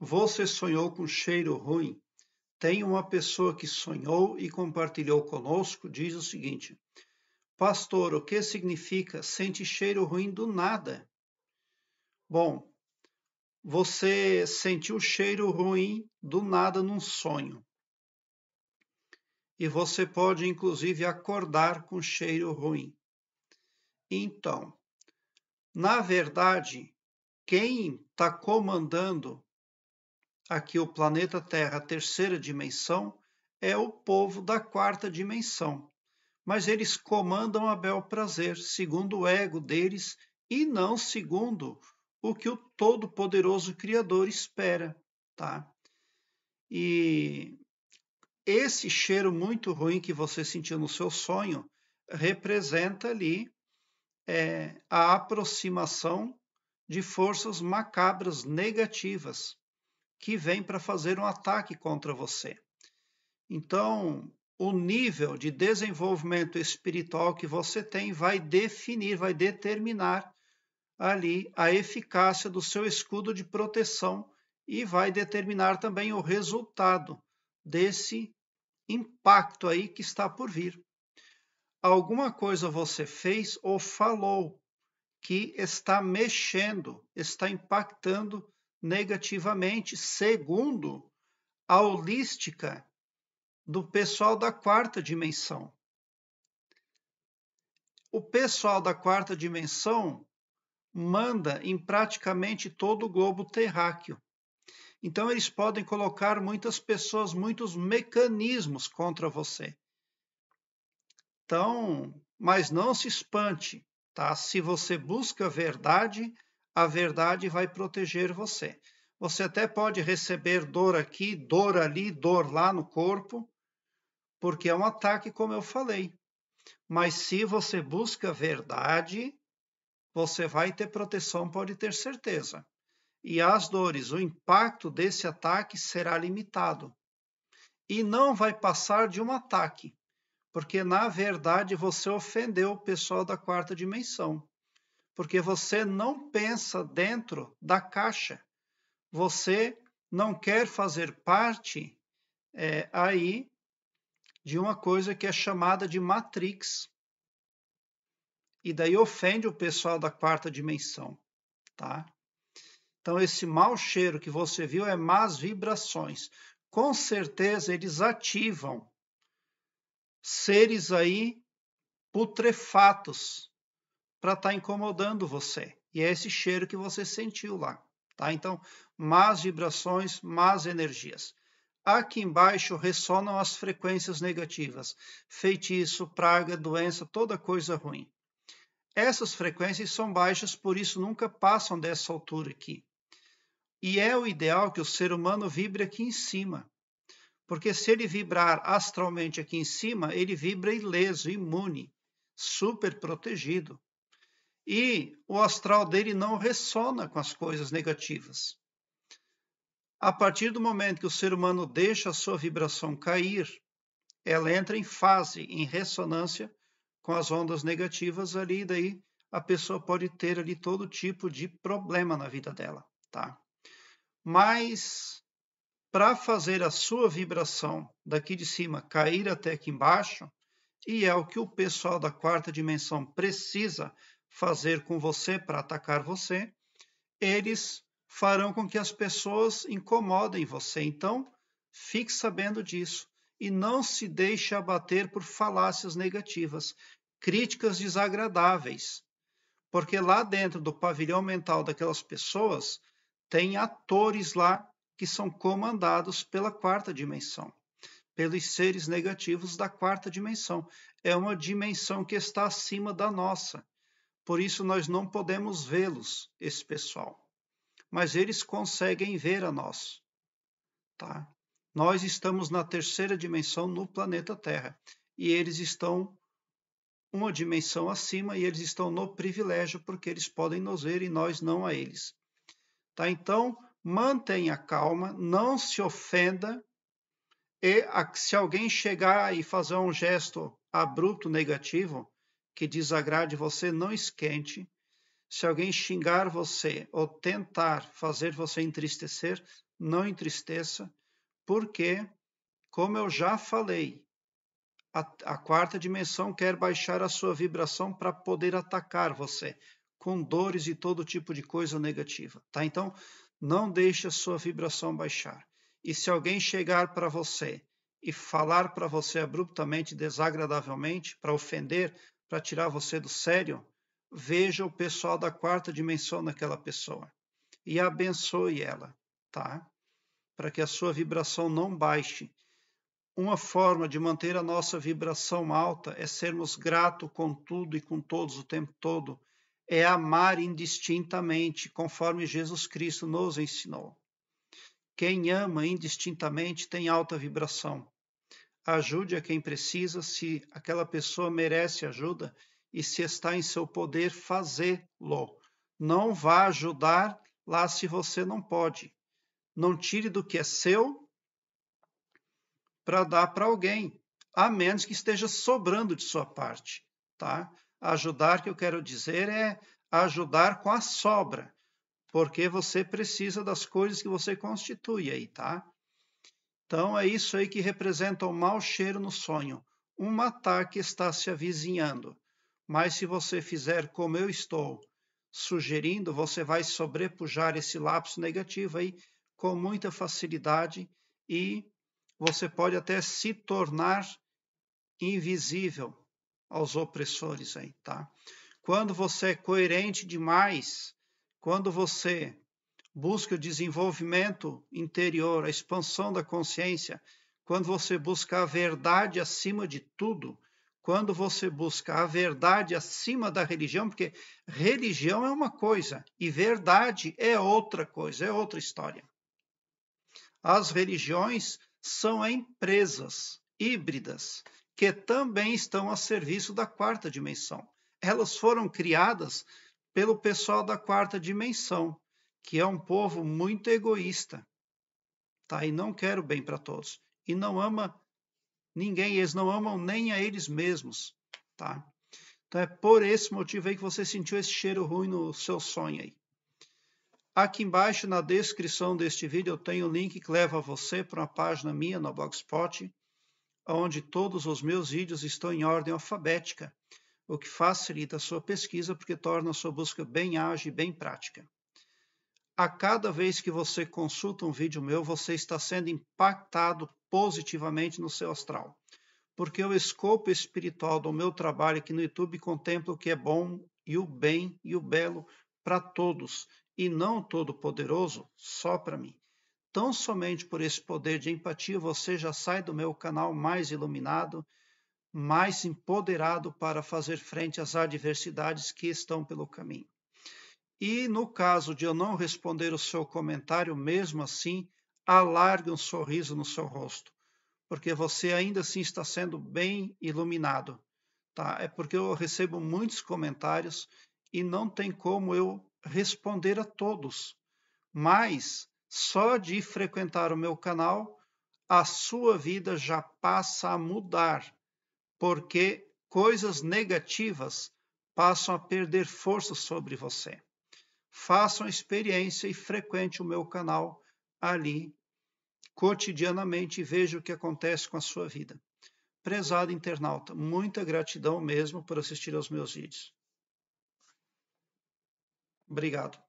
Você sonhou com cheiro ruim? Tem uma pessoa que sonhou e compartilhou conosco, diz o seguinte: Pastor, o que significa sente cheiro ruim do nada? Bom, você sentiu cheiro ruim do nada num sonho. E você pode, inclusive, acordar com cheiro ruim. Então, na verdade, quem está comandando Aqui, o planeta Terra, terceira dimensão, é o povo da quarta dimensão. Mas eles comandam a bel prazer, segundo o ego deles e não segundo o que o Todo-Poderoso Criador espera, tá? E esse cheiro muito ruim que você sentiu no seu sonho representa ali é, a aproximação de forças macabras negativas que vem para fazer um ataque contra você. Então, o nível de desenvolvimento espiritual que você tem vai definir, vai determinar ali a eficácia do seu escudo de proteção e vai determinar também o resultado desse impacto aí que está por vir. Alguma coisa você fez ou falou que está mexendo, está impactando negativamente, segundo a holística do pessoal da quarta dimensão. O pessoal da quarta dimensão manda em praticamente todo o globo terráqueo. Então, eles podem colocar muitas pessoas, muitos mecanismos contra você. Então, mas não se espante, tá? Se você busca a verdade, a verdade vai proteger você. Você até pode receber dor aqui, dor ali, dor lá no corpo, porque é um ataque, como eu falei. Mas se você busca verdade, você vai ter proteção, pode ter certeza. E as dores, o impacto desse ataque será limitado. E não vai passar de um ataque, porque na verdade você ofendeu o pessoal da quarta dimensão porque você não pensa dentro da caixa. Você não quer fazer parte é, aí de uma coisa que é chamada de matrix. E daí ofende o pessoal da quarta dimensão, tá? Então esse mau cheiro que você viu é más vibrações. Com certeza eles ativam seres aí putrefatos, para estar tá incomodando você. E é esse cheiro que você sentiu lá. Tá? Então, más vibrações, más energias. Aqui embaixo ressonam as frequências negativas: feitiço, praga, doença, toda coisa ruim. Essas frequências são baixas, por isso nunca passam dessa altura aqui. E é o ideal que o ser humano vibre aqui em cima. Porque se ele vibrar astralmente aqui em cima, ele vibra ileso, imune, super protegido e o astral dele não ressona com as coisas negativas. A partir do momento que o ser humano deixa a sua vibração cair, ela entra em fase, em ressonância com as ondas negativas ali, daí a pessoa pode ter ali todo tipo de problema na vida dela, tá? Mas para fazer a sua vibração daqui de cima cair até aqui embaixo, e é o que o pessoal da quarta dimensão precisa fazer com você para atacar você, eles farão com que as pessoas incomodem você. Então, fique sabendo disso e não se deixe abater por falácias negativas, críticas desagradáveis, porque lá dentro do pavilhão mental daquelas pessoas tem atores lá que são comandados pela quarta dimensão, pelos seres negativos da quarta dimensão. É uma dimensão que está acima da nossa. Por isso nós não podemos vê-los, esse pessoal. Mas eles conseguem ver a nós. Tá? Nós estamos na terceira dimensão no planeta Terra e eles estão uma dimensão acima e eles estão no privilégio porque eles podem nos ver e nós não a eles. Tá? Então, mantenha calma, não se ofenda e se alguém chegar e fazer um gesto abrupto negativo, que desagrade você, não esquente. Se alguém xingar você ou tentar fazer você entristecer, não entristeça, porque, como eu já falei, a, a quarta dimensão quer baixar a sua vibração para poder atacar você com dores e todo tipo de coisa negativa, tá? Então, não deixe a sua vibração baixar. E se alguém chegar para você e falar para você abruptamente, desagradavelmente, para ofender, para tirar você do sério, veja o pessoal da quarta dimensão naquela pessoa e abençoe ela, tá? Para que a sua vibração não baixe. Uma forma de manter a nossa vibração alta é sermos grato com tudo e com todos o tempo todo, é amar indistintamente, conforme Jesus Cristo nos ensinou. Quem ama indistintamente tem alta vibração ajude a quem precisa, se aquela pessoa merece ajuda e se está em seu poder fazê-lo. Não vá ajudar lá se você não pode. Não tire do que é seu para dar para alguém, a menos que esteja sobrando de sua parte, tá? Ajudar que eu quero dizer é ajudar com a sobra, porque você precisa das coisas que você constitui aí, tá? Então é isso aí que representa o mau cheiro no sonho. Um ataque está se avizinhando. Mas se você fizer como eu estou sugerindo, você vai sobrepujar esse lapso negativo aí com muita facilidade e você pode até se tornar invisível aos opressores aí, tá? Quando você é coerente demais, quando você busque o desenvolvimento interior, a expansão da consciência, quando você busca a verdade acima de tudo, quando você busca a verdade acima da religião, porque religião é uma coisa e verdade é outra coisa, é outra história. As religiões são empresas híbridas que também estão a serviço da quarta dimensão. Elas foram criadas pelo pessoal da quarta dimensão que é um povo muito egoísta, tá? E não quer o bem para todos e não ama ninguém, eles não amam nem a eles mesmos, tá? Então é por esse motivo aí que você sentiu esse cheiro ruim no seu sonho aí. Aqui embaixo na descrição deste vídeo eu tenho o um link que leva você para uma página minha no Blogspot, onde todos os meus vídeos estão em ordem alfabética, o que facilita a sua pesquisa porque torna a sua busca bem ágil e bem prática. A cada vez que você consulta um vídeo meu, você está sendo impactado positivamente no seu astral. Porque o escopo espiritual do meu trabalho aqui no YouTube contempla o que é bom e o bem e o belo para todos, e não todo poderoso só para mim. Tão somente por esse poder de empatia você já sai do meu canal mais iluminado, mais empoderado para fazer frente às adversidades que estão pelo caminho. E no caso de eu não responder o seu comentário, mesmo assim, alargue um sorriso no seu rosto, porque você ainda assim está sendo bem iluminado. Tá? É porque eu recebo muitos comentários e não tem como eu responder a todos. Mas só de frequentar o meu canal, a sua vida já passa a mudar, porque coisas negativas passam a perder força sobre você façam a experiência e frequente o meu canal ali cotidianamente e veja o que acontece com a sua vida. Prezado internauta, muita gratidão mesmo por assistir aos meus vídeos. Obrigado.